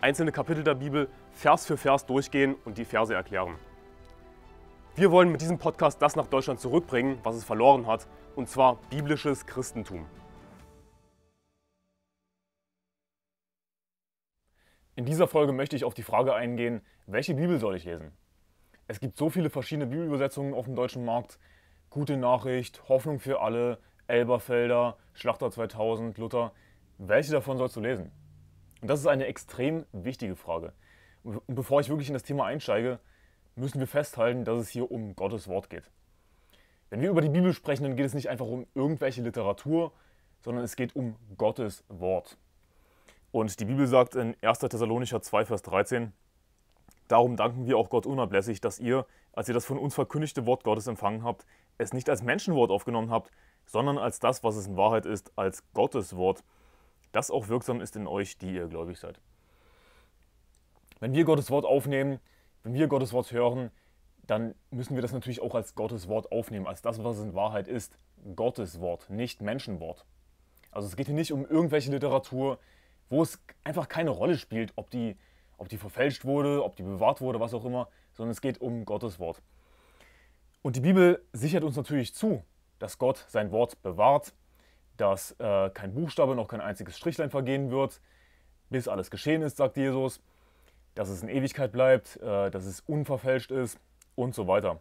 einzelne Kapitel der Bibel Vers für Vers durchgehen und die Verse erklären. Wir wollen mit diesem Podcast das nach Deutschland zurückbringen, was es verloren hat, und zwar biblisches Christentum. In dieser Folge möchte ich auf die Frage eingehen, welche Bibel soll ich lesen? Es gibt so viele verschiedene Bibelübersetzungen auf dem deutschen Markt. Gute Nachricht, Hoffnung für alle, Elberfelder, Schlachter 2000, Luther. Welche davon sollst du lesen? Und das ist eine extrem wichtige Frage. Und bevor ich wirklich in das Thema einsteige, müssen wir festhalten, dass es hier um Gottes Wort geht. Wenn wir über die Bibel sprechen, dann geht es nicht einfach um irgendwelche Literatur, sondern es geht um Gottes Wort. Und die Bibel sagt in 1. Thessalonicher 2, Vers 13, Darum danken wir auch Gott unablässig, dass ihr, als ihr das von uns verkündigte Wort Gottes empfangen habt, es nicht als Menschenwort aufgenommen habt, sondern als das, was es in Wahrheit ist, als Gottes Wort, das auch wirksam ist in euch, die ihr gläubig seid. Wenn wir Gottes Wort aufnehmen, wenn wir Gottes Wort hören, dann müssen wir das natürlich auch als Gottes Wort aufnehmen, als das, was es in Wahrheit ist. Gottes Wort, nicht Menschenwort. Also es geht hier nicht um irgendwelche Literatur, wo es einfach keine Rolle spielt, ob die, ob die verfälscht wurde, ob die bewahrt wurde, was auch immer, sondern es geht um Gottes Wort. Und die Bibel sichert uns natürlich zu, dass Gott sein Wort bewahrt, dass äh, kein Buchstabe, noch kein einziges Strichlein vergehen wird, bis alles geschehen ist, sagt Jesus, dass es in Ewigkeit bleibt, äh, dass es unverfälscht ist und so weiter.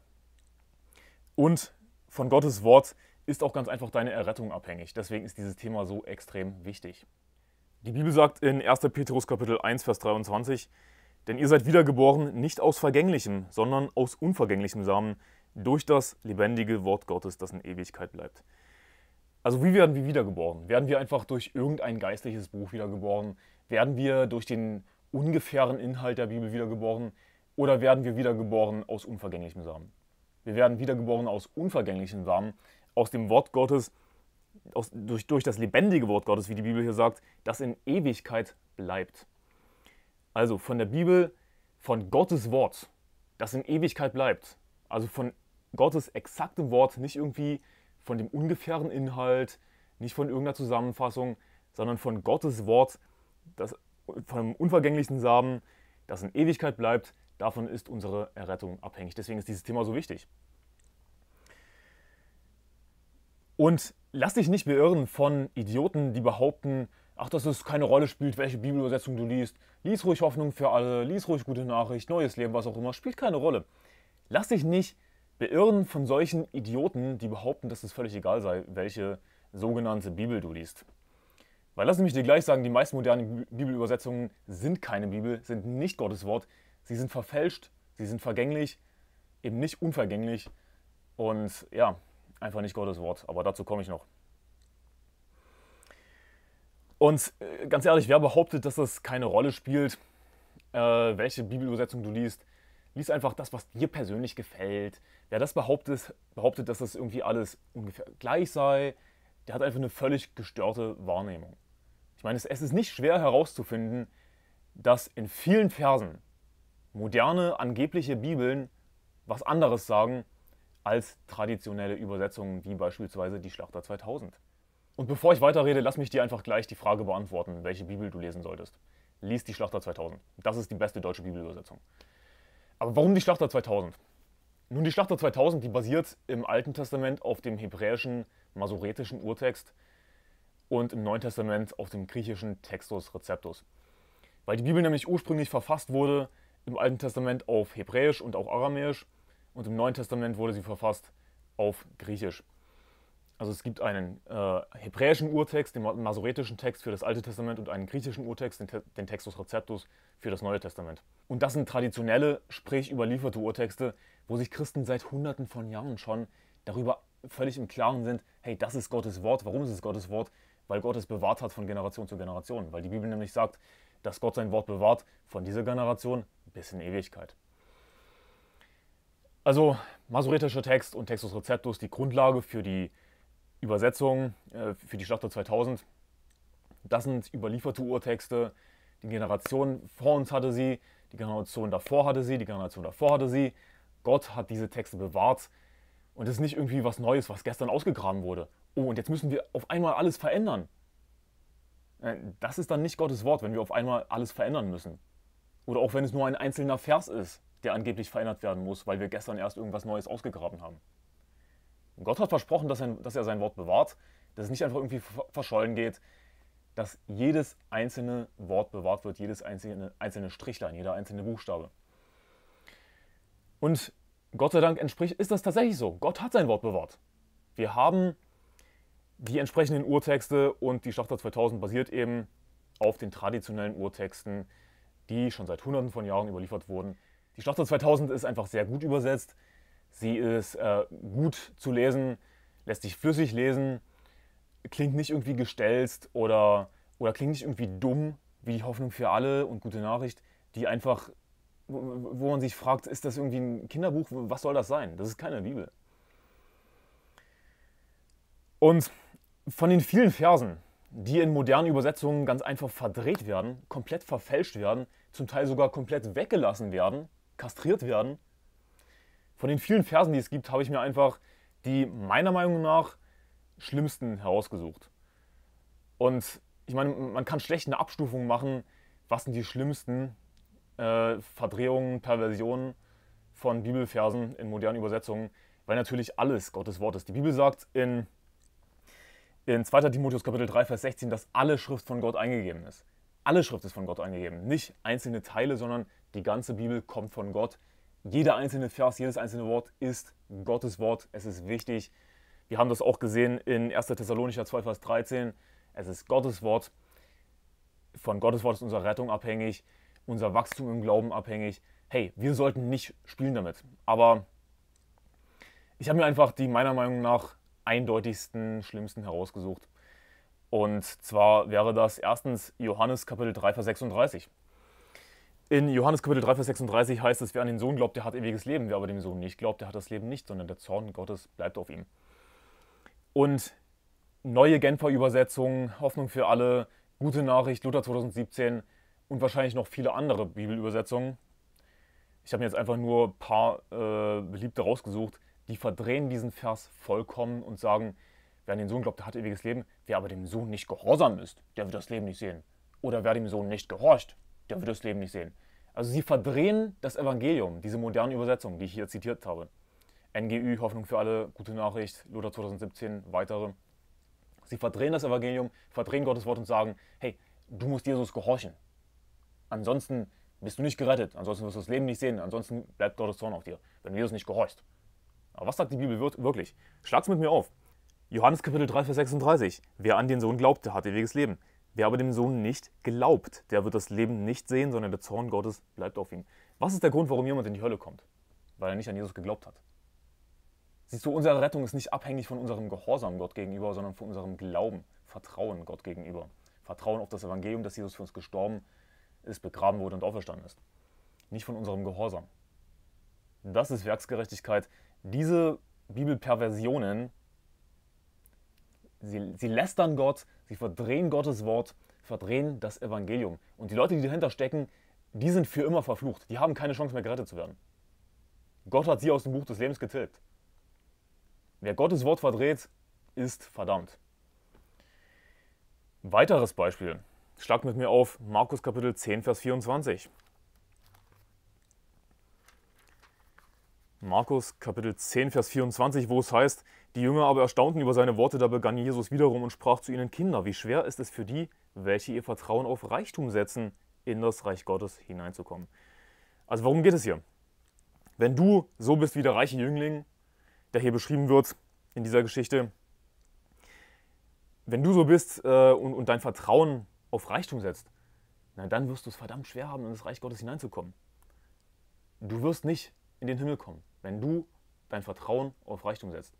Und von Gottes Wort ist auch ganz einfach deine Errettung abhängig. Deswegen ist dieses Thema so extrem wichtig. Die Bibel sagt in 1. Petrus Kapitel 1, Vers 23, denn ihr seid wiedergeboren nicht aus vergänglichem, sondern aus unvergänglichem Samen, durch das lebendige Wort Gottes, das in Ewigkeit bleibt. Also wie werden wir wiedergeboren? Werden wir einfach durch irgendein geistliches Buch wiedergeboren? Werden wir durch den ungefähren Inhalt der Bibel wiedergeboren? Oder werden wir wiedergeboren aus unvergänglichem Samen? Wir werden wiedergeboren aus unvergänglichem Samen, aus dem Wort Gottes, aus, durch, durch das lebendige Wort Gottes, wie die Bibel hier sagt, das in Ewigkeit bleibt. Also von der Bibel, von Gottes Wort, das in Ewigkeit bleibt. Also von Gottes exaktem Wort, nicht irgendwie von dem ungefähren Inhalt, nicht von irgendeiner Zusammenfassung, sondern von Gottes Wort, das, vom unvergänglichen Samen, das in Ewigkeit bleibt. Davon ist unsere Errettung abhängig. Deswegen ist dieses Thema so wichtig. Und lass dich nicht beirren von Idioten, die behaupten, ach, dass es keine Rolle spielt, welche Bibelübersetzung du liest. Lies ruhig Hoffnung für alle, lies ruhig gute Nachricht, neues Leben, was auch immer, spielt keine Rolle. Lass dich nicht beirren beirren von solchen Idioten, die behaupten, dass es völlig egal sei, welche sogenannte Bibel du liest. Weil lass mich dir gleich sagen, die meisten modernen Bibelübersetzungen sind keine Bibel, sind nicht Gottes Wort. Sie sind verfälscht, sie sind vergänglich, eben nicht unvergänglich und ja, einfach nicht Gottes Wort. Aber dazu komme ich noch. Und äh, ganz ehrlich, wer behauptet, dass das keine Rolle spielt, äh, welche Bibelübersetzung du liest? lies einfach das, was dir persönlich gefällt. Wer das behauptet, behauptet, dass das irgendwie alles ungefähr gleich sei, der hat einfach eine völlig gestörte Wahrnehmung. Ich meine, es ist nicht schwer herauszufinden, dass in vielen Versen moderne, angebliche Bibeln was anderes sagen als traditionelle Übersetzungen wie beispielsweise die Schlachter 2000. Und bevor ich weiterrede, lass mich dir einfach gleich die Frage beantworten, welche Bibel du lesen solltest. Lies die Schlachter 2000. Das ist die beste deutsche Bibelübersetzung. Aber warum die Schlachter 2000? Nun, die Schlachter 2000, die basiert im Alten Testament auf dem hebräischen masoretischen Urtext und im Neuen Testament auf dem griechischen Textus Receptus. Weil die Bibel nämlich ursprünglich verfasst wurde im Alten Testament auf Hebräisch und auch Aramäisch und im Neuen Testament wurde sie verfasst auf Griechisch. Also es gibt einen äh, hebräischen Urtext, den masoretischen Text für das Alte Testament und einen griechischen Urtext, den, Te den, Textus Receptus, für das Neue Testament. Und das sind traditionelle, sprich überlieferte Urtexte, wo sich Christen seit Hunderten von Jahren schon darüber völlig im Klaren sind, hey, das ist Gottes Wort. Warum ist es Gottes Wort? Weil Gott es bewahrt hat von Generation zu Generation. Weil die Bibel nämlich sagt, dass Gott sein Wort bewahrt von dieser Generation bis in Ewigkeit. Also masoretischer Text und Textus Receptus, die Grundlage für die Übersetzungen äh, für die Schlachter 2000. Das sind überlieferte Urtexte. Die Generation vor uns hatte sie, die Generation davor hatte sie, die Generation davor hatte sie. Gott hat diese Texte bewahrt. Und es ist nicht irgendwie was Neues, was gestern ausgegraben wurde. Oh, und jetzt müssen wir auf einmal alles verändern. Äh, das ist dann nicht Gottes Wort, wenn wir auf einmal alles verändern müssen. Oder auch wenn es nur ein einzelner Vers ist, der angeblich verändert werden muss, weil wir gestern erst irgendwas Neues ausgegraben haben. Gott hat versprochen, dass er, dass er sein Wort bewahrt, dass es nicht einfach irgendwie verschollen geht, dass jedes einzelne Wort bewahrt wird, jedes einzelne, einzelne Strichlein, jeder einzelne Buchstabe. Und Gott sei Dank entspricht, ist das tatsächlich so. Gott hat sein Wort bewahrt. Wir haben die entsprechenden Urtexte und die Schlachter 2000 basiert eben auf den traditionellen Urtexten, die schon seit Hunderten von Jahren überliefert wurden. Die Schlachter 2000 ist einfach sehr gut übersetzt. Sie ist äh, gut zu lesen, lässt sich flüssig lesen, klingt nicht irgendwie gestelzt oder, oder klingt nicht irgendwie dumm, wie die Hoffnung für alle und gute Nachricht, die einfach, wo man sich fragt, ist das irgendwie ein Kinderbuch? Was soll das sein? Das ist keine Bibel. Und von den vielen Versen, die in modernen Übersetzungen ganz einfach verdreht werden, komplett verfälscht werden, zum Teil sogar komplett weggelassen werden, kastriert werden, von den vielen Versen, die es gibt, habe ich mir einfach die meiner Meinung nach schlimmsten herausgesucht. Und ich meine, man kann schlecht eine Abstufung machen, was sind die schlimmsten äh, Verdrehungen, Perversionen von Bibelversen in modernen Übersetzungen, weil natürlich alles Gottes Wort ist. Die Bibel sagt in, in 2. Timotheus Kapitel 3, Vers 16, dass alle Schrift von Gott eingegeben ist. Alle Schrift ist von Gott eingegeben. Nicht einzelne Teile, sondern die ganze Bibel kommt von Gott. Jeder einzelne Vers, jedes einzelne Wort ist Gottes Wort. Es ist wichtig. Wir haben das auch gesehen in 1. Thessalonicher 2, Vers 13. Es ist Gottes Wort. Von Gottes Wort ist unsere Rettung abhängig, unser Wachstum im Glauben abhängig. Hey, wir sollten nicht spielen damit. Aber ich habe mir einfach die meiner Meinung nach eindeutigsten, schlimmsten herausgesucht. Und zwar wäre das erstens Johannes Kapitel 3, Vers 36. In Johannes Kapitel 3, Vers 36 heißt es, wer an den Sohn glaubt, der hat ewiges Leben. Wer aber dem Sohn nicht glaubt, der hat das Leben nicht, sondern der Zorn Gottes bleibt auf ihm. Und neue Genfer Übersetzung, Hoffnung für alle, Gute Nachricht, Luther 2017 und wahrscheinlich noch viele andere Bibelübersetzungen. Ich habe mir jetzt einfach nur ein paar äh, beliebte rausgesucht, die verdrehen diesen Vers vollkommen und sagen, wer an den Sohn glaubt, der hat ewiges Leben. Wer aber dem Sohn nicht gehorsam ist, der wird das Leben nicht sehen. Oder wer dem Sohn nicht gehorcht, der wird das Leben nicht sehen. Also sie verdrehen das Evangelium, diese modernen Übersetzungen, die ich hier zitiert habe. NGÜ, Hoffnung für alle, gute Nachricht, Luther 2017, weitere. Sie verdrehen das Evangelium, verdrehen Gottes Wort und sagen, hey, du musst Jesus gehorchen. Ansonsten bist du nicht gerettet, ansonsten wirst du das Leben nicht sehen, ansonsten bleibt Gottes Zorn auf dir, wenn du Jesus nicht gehorchst. Aber was sagt die Bibel wirklich? Schlag's mit mir auf. Johannes Kapitel 3, Vers 36. Wer an den Sohn glaubte, hat ewiges Leben. Wer aber dem Sohn nicht glaubt, der wird das Leben nicht sehen, sondern der Zorn Gottes bleibt auf ihm. Was ist der Grund, warum jemand in die Hölle kommt? Weil er nicht an Jesus geglaubt hat. Siehst du, unsere Rettung ist nicht abhängig von unserem Gehorsam Gott gegenüber, sondern von unserem Glauben, Vertrauen Gott gegenüber. Vertrauen auf das Evangelium, dass Jesus für uns gestorben ist, begraben wurde und auferstanden ist. Nicht von unserem Gehorsam. Das ist Werksgerechtigkeit. Diese Bibelperversionen sie, sie lästern Gott, sie verdrehen Gottes Wort, verdrehen das Evangelium. Und die Leute, die dahinter stecken, die sind für immer verflucht. Die haben keine Chance mehr gerettet zu werden. Gott hat sie aus dem Buch des Lebens getilgt. Wer Gottes Wort verdreht, ist verdammt. Weiteres Beispiel. Schlag mit mir auf Markus Kapitel 10, Vers 24. Markus Kapitel 10, Vers 24, wo es heißt, die Jünger aber erstaunten über seine Worte, da begann Jesus wiederum und sprach zu ihnen, Kinder, wie schwer ist es für die, welche ihr Vertrauen auf Reichtum setzen, in das Reich Gottes hineinzukommen. Also warum geht es hier? Wenn du so bist wie der reiche Jüngling, der hier beschrieben wird in dieser Geschichte, wenn du so bist äh, und, und, dein Vertrauen auf Reichtum setzt, na, dann wirst du es verdammt schwer haben, in das Reich Gottes hineinzukommen. Du wirst nicht in den Himmel kommen, wenn du dein Vertrauen auf Reichtum setzt.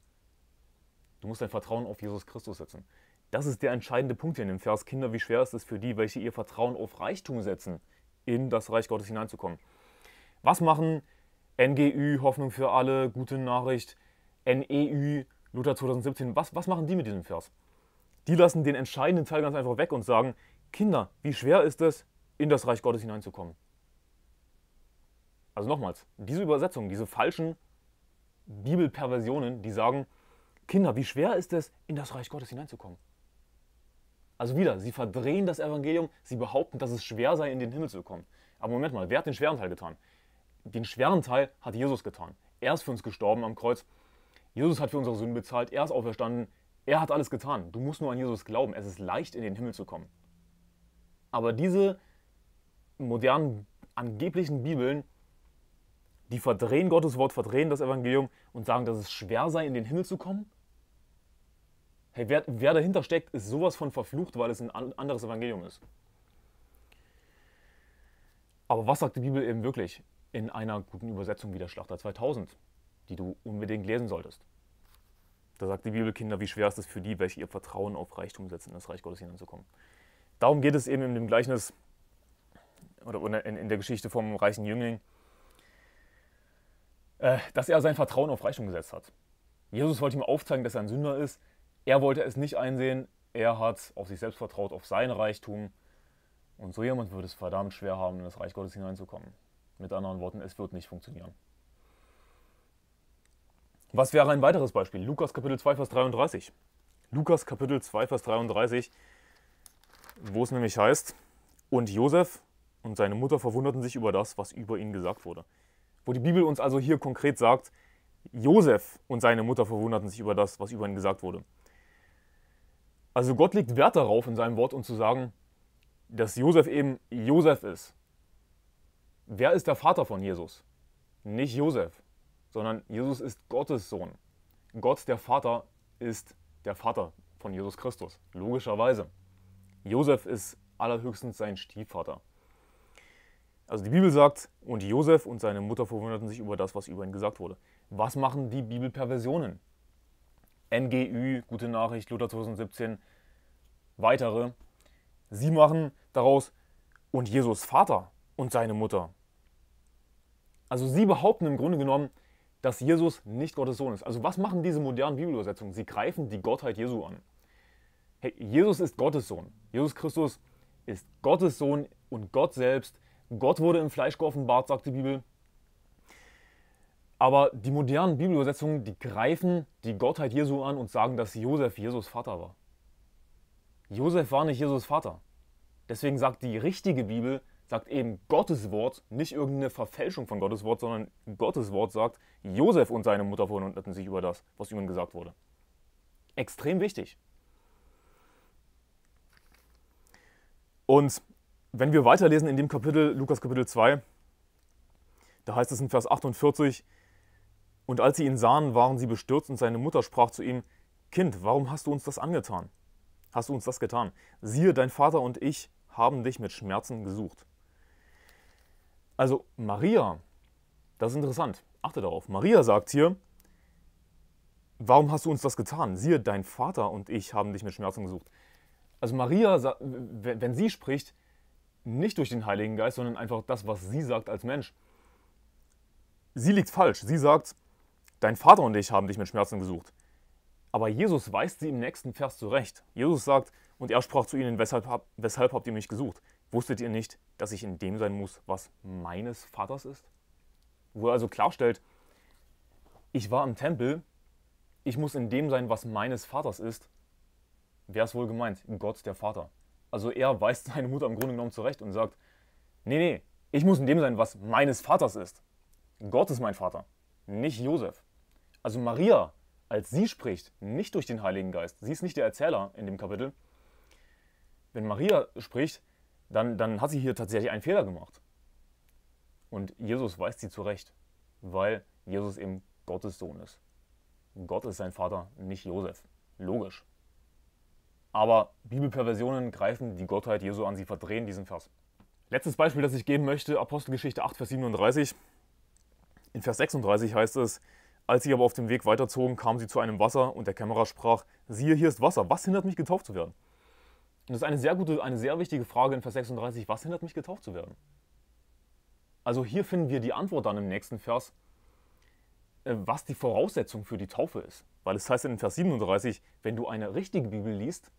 Du musst dein Vertrauen auf Jesus Christus setzen. Das ist der entscheidende Punkt hier in dem Vers. Kinder, wie schwer ist es für die, welche ihr Vertrauen auf Reichtum setzen, in das Reich Gottes hineinzukommen? Was machen NGÜ, Hoffnung für alle, gute Nachricht, NEÜ, Luther 2017, was, was machen die mit diesem Vers? Die lassen den entscheidenden Teil ganz einfach weg und sagen, Kinder, wie schwer ist es, in das Reich Gottes hineinzukommen? Also nochmals, diese Übersetzungen, diese falschen Bibelperversionen, die sagen, Kinder, wie schwer ist es, in das Reich Gottes hineinzukommen? Also wieder, sie verdrehen das Evangelium, sie behaupten, dass es schwer sei, in den Himmel zu kommen. Aber Moment mal, wer hat den schweren Teil getan? Den schweren Teil hat Jesus getan. Er ist für uns gestorben am Kreuz. Jesus hat für unsere Sünden bezahlt, er ist auferstanden, er hat alles getan. Du musst nur an Jesus glauben, es ist leicht, in den Himmel zu kommen. Aber diese modernen, angeblichen Bibeln die verdrehen Gottes Wort, verdrehen das Evangelium und sagen, dass es schwer sei, in den Himmel zu kommen? Hey, wer, wer dahinter steckt, ist sowas von verflucht, weil es ein anderes Evangelium ist. Aber was sagt die Bibel eben wirklich in einer guten Übersetzung wie der Schlachter 2000, die du unbedingt lesen solltest? Da sagt die Bibel, Kinder, wie schwer ist es für die, welche ihr Vertrauen auf Reichtum setzen, in das Reich Gottes hineinzukommen. Darum geht es eben in dem Gleichnis oder in der Geschichte vom reichen Jüngling, äh, dass er sein Vertrauen auf Reichtum gesetzt hat. Jesus wollte ihm aufzeigen, dass er ein Sünder ist. Er wollte es nicht einsehen. Er hat auf sich selbst vertraut, auf sein Reichtum. Und so jemand würde es verdammt schwer haben, in das Reich Gottes hineinzukommen. Mit anderen Worten, es wird nicht funktionieren. Was wäre ein weiteres Beispiel? Lukas Kapitel 2, Vers 33. Lukas Kapitel 2, Vers 33, wo es nämlich heißt, und Josef und seine Mutter verwunderten sich über das, was über ihn gesagt wurde. Wo die Bibel uns also hier konkret sagt, Josef und seine Mutter verwunderten sich über das, was über ihn gesagt wurde. Also Gott legt Wert darauf in seinem Wort, um zu sagen, dass Josef eben Josef ist. Wer ist der Vater von Jesus? Nicht Josef, sondern Jesus ist Gottes Sohn. Gott, der Vater, ist der Vater von Jesus Christus, logischerweise. Josef ist allerhöchstens sein Stiefvater. Also die Bibel sagt, und Josef und seine Mutter verwunderten sich über das, was über ihn gesagt wurde. Was machen die Bibelperversionen? NGÜ, gute Nachricht, Luther 2017, weitere. Sie machen daraus und Jesus Vater und seine Mutter. Also sie behaupten im Grunde genommen, dass Jesus nicht Gottes Sohn ist. Also was machen diese modernen Bibelübersetzungen? Sie greifen die Gottheit Jesu an. Hey, Jesus ist Gottes Sohn. Jesus Christus ist Gottes Sohn und Gott selbst ist. Gott wurde im Fleisch geoffenbart, sagt die Bibel. Aber die modernen Bibelübersetzungen, die greifen die Gottheit Jesu an und sagen, dass Josef Jesus Vater war. Josef war nicht Jesus Vater. Deswegen sagt die richtige Bibel, sagt eben Gottes Wort, nicht irgendeine Verfälschung von Gottes Wort, sondern Gottes Wort sagt, Josef und seine Mutter verwunderten sich über das, was ihnen gesagt wurde. Extrem wichtig. Und wenn wir weiterlesen in dem Kapitel, Lukas Kapitel 2, da heißt es in Vers 48, und als sie ihn sahen, waren sie bestürzt und seine Mutter sprach zu ihm, Kind, warum hast du uns das angetan? Hast du uns das getan? Siehe, dein Vater und ich haben dich mit Schmerzen gesucht. Also Maria, das ist interessant, achte darauf, Maria sagt hier, warum hast du uns das getan? Siehe, dein Vater und ich haben dich mit Schmerzen gesucht. Also Maria, wenn sie spricht, nicht durch den Heiligen Geist, sondern einfach das, was sie sagt als Mensch. Sie liegt falsch. Sie sagt, dein Vater und ich haben dich mit Schmerzen gesucht. Aber Jesus weist sie im nächsten Vers zurecht. Jesus sagt, und er sprach zu ihnen, weshalb, weshalb habt ihr mich gesucht? Wusstet ihr nicht, dass ich in dem sein muss, was meines Vaters ist? Wo er also klarstellt, ich war im Tempel, ich muss in dem sein, was meines Vaters ist. Wer ist wohl gemeint? Gott, der Vater. Also er weist seine Mutter im Grunde genommen zurecht und sagt, nee, nee, ich muss in dem sein, was meines Vaters ist. Gott ist mein Vater, nicht Josef. Also Maria, als sie spricht, nicht durch den Heiligen Geist, sie ist nicht der Erzähler in dem Kapitel. Wenn Maria spricht, dann, dann hat sie hier tatsächlich einen Fehler gemacht. Und Jesus weist sie zurecht, weil Jesus eben Gottes Sohn ist. Gott ist sein Vater, nicht Josef. Logisch. Aber Bibelperversionen greifen die Gottheit Jesu an, sie verdrehen diesen Vers. Letztes Beispiel, das ich geben möchte, Apostelgeschichte 8, Vers 37. In Vers 36 heißt es, als sie aber auf dem Weg weiterzogen, kamen sie zu einem Wasser und der Kämmerer sprach, siehe, hier ist Wasser, was hindert mich getauft zu werden? Und das ist eine sehr gute, eine sehr wichtige Frage in Vers 36, was hindert mich getauft zu werden? Also hier finden wir die Antwort dann im nächsten Vers, äh, was die Voraussetzung für die Taufe ist. Weil es heißt in Vers 37, wenn du eine richtige Bibel liest,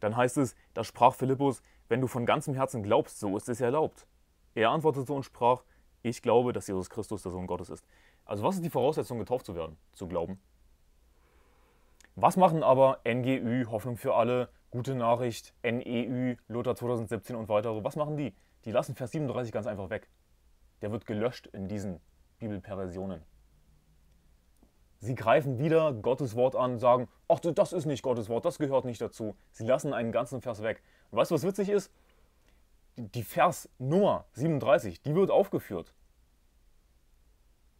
dann heißt es, da sprach Philippus, wenn du von ganzem Herzen glaubst, so ist es erlaubt. Er antwortete und sprach, ich glaube, dass Jesus Christus der Sohn Gottes ist. Also was ist die Voraussetzung, getauft zu werden, zu glauben? Was machen aber NGÜ, Hoffnung für alle, Gute Nachricht, NEÜ, Luther 2017 und weitere, was machen die? Die lassen Vers 37 ganz einfach weg. Der wird gelöscht in diesen Bibelperversionen. Sie greifen wieder Gottes Wort an, sagen, ach das ist nicht Gottes Wort, das gehört nicht dazu. Sie lassen einen ganzen Vers weg. Und weißt du, was witzig ist? Die Versnummer 37, die wird aufgeführt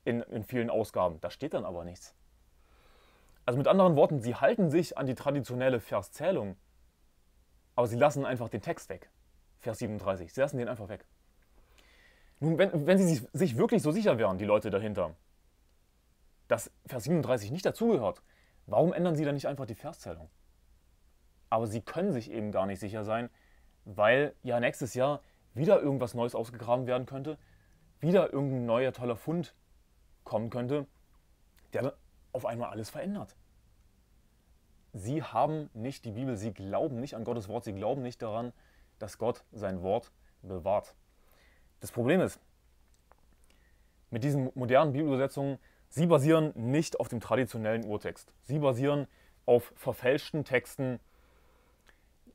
in, in vielen Ausgaben. Da steht dann aber nichts. Also mit anderen Worten, sie halten sich an die traditionelle Verszählung, aber sie lassen einfach den Text weg. Vers 37, sie lassen den einfach weg. Nun, wenn, wenn sie sich wirklich so sicher wären, die Leute dahinter, dass Vers 37 nicht dazugehört, warum ändern sie dann nicht einfach die Verszählung? Aber sie können sich eben gar nicht sicher sein, weil ja nächstes Jahr wieder irgendwas Neues ausgegraben werden könnte, wieder irgendein neuer toller Fund kommen könnte, der auf einmal alles verändert. Sie haben nicht die Bibel, sie glauben nicht an Gottes Wort, sie glauben nicht daran, dass Gott sein Wort bewahrt. Das Problem ist, mit diesen modernen Bibelübersetzungen Sie basieren nicht auf dem traditionellen Urtext. Sie basieren auf verfälschten Texten,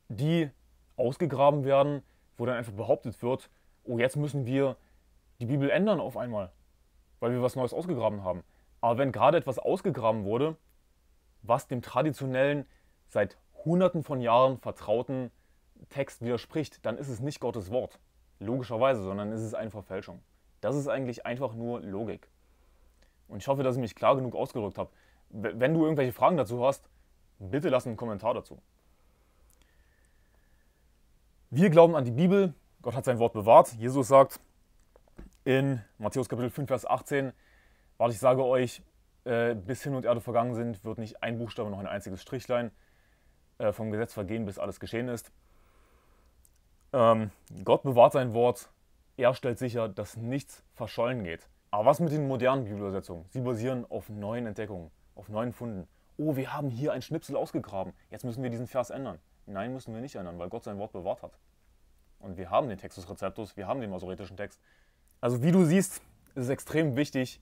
die ausgegraben werden, wo dann einfach behauptet wird, oh, jetzt müssen wir die Bibel ändern auf einmal, weil wir was Neues ausgegraben haben. Aber wenn gerade etwas ausgegraben wurde, was dem traditionellen, seit hunderten von Jahren vertrauten Text widerspricht, dann ist es nicht Gottes Wort, logischerweise, sondern ist es eine Verfälschung. Das ist eigentlich einfach nur Logik. Und ich hoffe, dass ich mich klar genug ausgedrückt habe. Wenn du irgendwelche Fragen dazu hast, bitte lass einen Kommentar dazu. Wir glauben an die Bibel, Gott hat sein Wort bewahrt. Jesus sagt in Matthäus Kapitel 5, Vers 18, Warte, ich sage euch, äh, bis Himmel und Erde vergangen sind, wird nicht ein Buchstabe noch ein einziges Strichlein äh, vom Gesetz vergehen, bis alles geschehen ist. Ähm, Gott bewahrt sein Wort, er stellt sicher, dass nichts verschollen geht. Aber was mit den modernen Bibelübersetzungen? Sie basieren auf neuen Entdeckungen, auf neuen Funden. Oh, wir haben hier einen Schnipsel ausgegraben. Jetzt müssen wir diesen Vers ändern. Nein, müssen wir nicht ändern, weil Gott sein Wort bewahrt hat. Und wir haben den Textus Receptus, wir haben den masoretischen Text. Also wie du siehst, ist es extrem wichtig,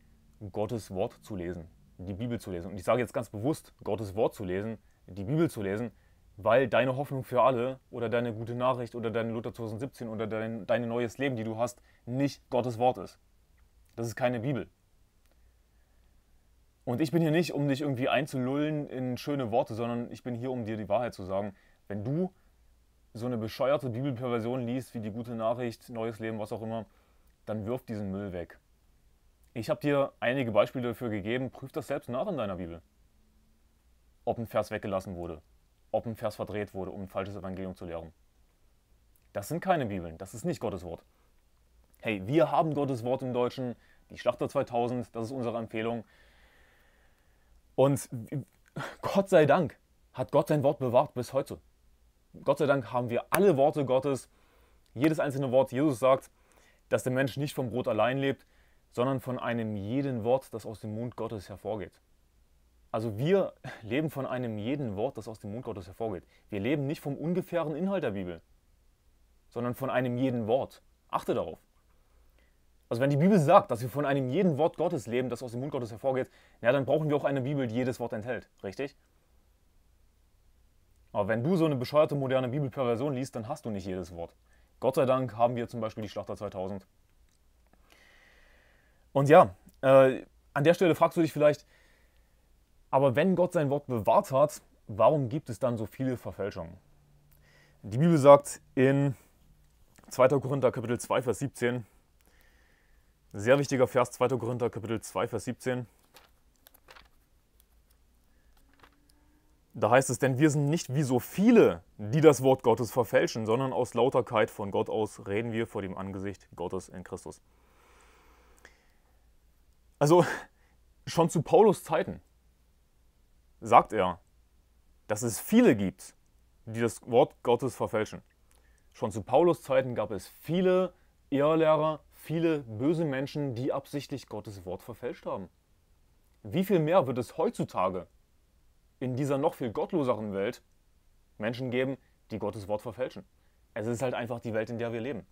Gottes Wort zu lesen, die Bibel zu lesen. Und ich sage jetzt ganz bewusst, Gottes Wort zu lesen, die Bibel zu lesen, weil deine Hoffnung für alle oder deine gute Nachricht oder deine Luther 2017 oder dein, dein neues Leben, die du hast, nicht Gottes Wort ist. Das ist keine Bibel. Und ich bin hier nicht, um dich irgendwie einzulullen in schöne Worte, sondern ich bin hier, um dir die Wahrheit zu sagen. Wenn du so eine bescheuerte Bibelperversion liest, wie die gute Nachricht, neues Leben, was auch immer, dann wirf diesen Müll weg. Ich habe dir einige Beispiele dafür gegeben, prüf das selbst nach in deiner Bibel. Ob ein Vers weggelassen wurde, ob ein Vers verdreht wurde, um ein falsches Evangelium zu lehren. Das sind keine Bibeln, das ist nicht Gottes Wort hey, wir haben Gottes Wort im Deutschen, die Schlachter 2000, das ist unsere Empfehlung. Und Gott sei Dank hat Gott sein Wort bewahrt bis heute. Gott sei Dank haben wir alle Worte Gottes, jedes einzelne Wort. Jesus sagt, dass der Mensch nicht vom Brot allein lebt, sondern von einem jeden Wort, das aus dem Mund Gottes hervorgeht. Also wir leben von einem jeden Wort, das aus dem Mund Gottes hervorgeht. Wir leben nicht vom ungefähren Inhalt der Bibel, sondern von einem jeden Wort. Achte darauf. Also wenn die Bibel sagt, dass wir von einem jeden Wort Gottes leben, das aus dem Mund Gottes hervorgeht, ja, dann brauchen wir auch eine Bibel, die jedes Wort enthält, richtig? Aber wenn du so eine bescheuerte moderne Bibelperversion liest, dann hast du nicht jedes Wort. Gott sei Dank haben wir zum Beispiel die Schlachter 2000. Und ja, äh, an der Stelle fragst du dich vielleicht, aber wenn Gott sein Wort bewahrt hat, warum gibt es dann so viele Verfälschungen? Die Bibel sagt in 2. Korinther Kapitel 2, Vers 17, sehr wichtiger Vers, 2. Korinther, Kapitel 2, Vers 17. Da heißt es, denn wir sind nicht wie so viele, die das Wort Gottes verfälschen, sondern aus Lauterkeit von Gott aus reden wir vor dem Angesicht Gottes in Christus. Also schon zu Paulus Zeiten sagt er, dass es viele gibt, die das Wort Gottes verfälschen. Schon zu Paulus Zeiten gab es viele Ehrlehrer, viele böse Menschen, die absichtlich Gottes Wort verfälscht haben. Wie viel mehr wird es heutzutage in dieser noch viel gottloseren Welt Menschen geben, die Gottes Wort verfälschen? Es ist halt einfach die Welt, in der wir leben.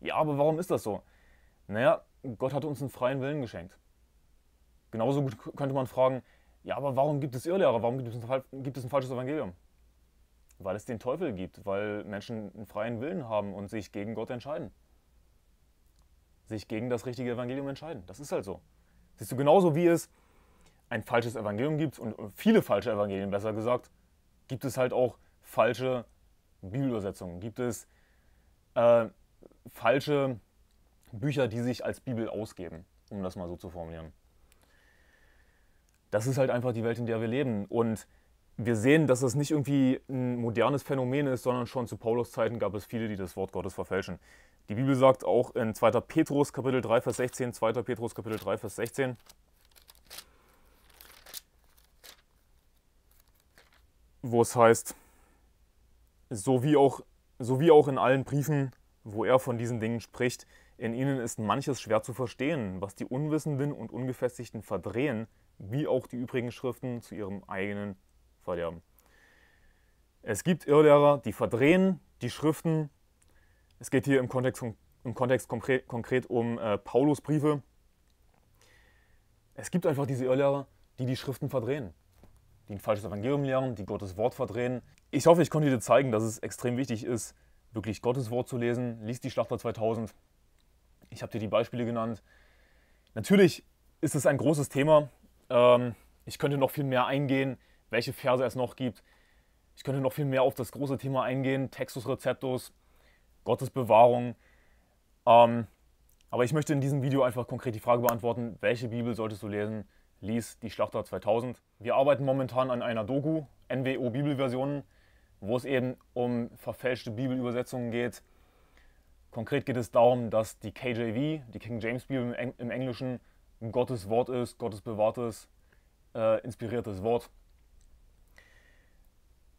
Ja, aber warum ist das so? Naja, Gott hat uns einen freien Willen geschenkt. Genauso gut könnte man fragen, ja, aber warum gibt es Irrlehrer? Warum gibt es, ein, gibt es ein falsches Evangelium? Weil es den Teufel gibt, weil Menschen einen freien Willen haben und sich gegen Gott entscheiden sich gegen das richtige Evangelium entscheiden. Das ist halt so. Siehst du, genauso wie es ein falsches Evangelium gibt und viele falsche Evangelien, besser gesagt, gibt es halt auch falsche Bibelübersetzungen, gibt es äh, falsche Bücher, die sich als Bibel ausgeben, um das mal so zu formulieren. Das ist halt einfach die Welt, in der wir leben. Und wir sehen, dass das nicht irgendwie ein modernes Phänomen ist, sondern schon zu Paulus Zeiten gab es viele, die das Wort Gottes verfälschen. Die Bibel sagt auch in 2. Petrus Kapitel 3, Vers 16, 2. Petrus Kapitel 3, Vers 16, wo es heißt, so wie, auch, so wie auch in allen Briefen, wo er von diesen Dingen spricht, in ihnen ist manches schwer zu verstehen, was die Unwissenden und Ungefestigten verdrehen, wie auch die übrigen Schriften zu ihrem eigenen Verderben. Es gibt Irrlehrer, die verdrehen die Schriften es geht hier im Kontext, im Kontext konkret, konkret um äh, Paulus Briefe. Es gibt einfach diese Irrlehrer, die die Schriften verdrehen, die ein falsches Evangelium lehren, die Gottes Wort verdrehen. Ich hoffe, ich konnte dir zeigen, dass es extrem wichtig ist, wirklich Gottes Wort zu lesen. Lies die Schlachter 2000. Ich habe dir die Beispiele genannt. Natürlich ist es ein großes Thema. Ähm, ich könnte noch viel mehr eingehen, welche Verse es noch gibt. Ich könnte noch viel mehr auf das große Thema eingehen, Textus Receptus, Gottes Bewahrung. Ähm, aber ich möchte in diesem Video einfach konkret die Frage beantworten, welche Bibel solltest du lesen? Lies die Schlachter 2000. Wir arbeiten momentan an einer Doku, NWO Bibelversionen, wo es eben um verfälschte Bibelübersetzungen geht. Konkret geht es darum, dass die KJV, die King James Bibel im Englischen, Gottes Wort ist, Gottes bewahrtes, äh, inspiriertes Wort.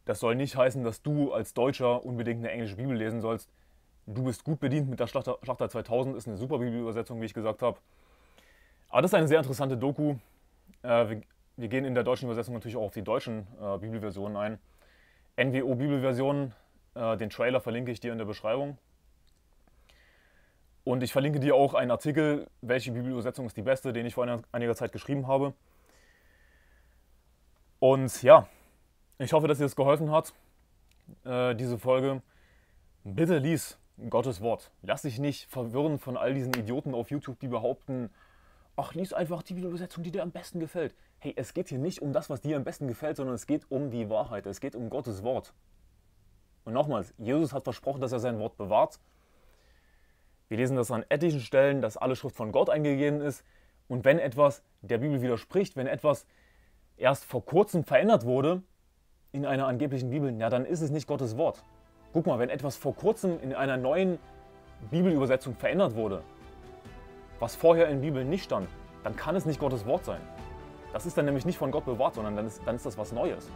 Das soll nicht heißen, dass du als Deutscher unbedingt eine englische Bibel lesen sollst du bist gut bedient mit der Schlachter, Schlachter 2000, ist eine super Bibelübersetzung, wie ich gesagt habe. Aber das ist eine sehr interessante Doku. Äh, wir, wir, gehen in der deutschen Übersetzung natürlich auch auf die deutschen äh, Bibelversionen ein. NWO Bibelversion, äh, den Trailer verlinke ich dir in der Beschreibung. Und ich verlinke dir auch einen Artikel, welche Bibelübersetzung ist die beste, den ich vor einiger Zeit geschrieben habe. Und ja, ich hoffe, dass dir das geholfen hat, diese Folge. Bitte lies Gottes Wort. Lass dich nicht verwirren von all diesen Idioten auf YouTube, die behaupten, ach, lies einfach die Bibelübersetzung, die dir am besten gefällt. Hey, es geht hier nicht um das, was dir am besten gefällt, sondern es geht um die Wahrheit. Es geht um Gottes Wort. Und nochmals, Jesus hat versprochen, dass er sein Wort bewahrt. Wir lesen das an etlichen Stellen, dass alle Schrift von Gott eingegeben ist. Und wenn etwas der Bibel widerspricht, wenn etwas erst vor kurzem verändert wurde in einer angeblichen Bibel, ja, dann ist es nicht Gottes Wort. Guck mal, wenn etwas vor kurzem in einer neuen Bibelübersetzung verändert wurde, was vorher in Bibel nicht stand, dann kann es nicht Gottes Wort sein. Das ist dann nämlich nicht von Gott bewahrt, sondern dann ist, dann ist das was Neues.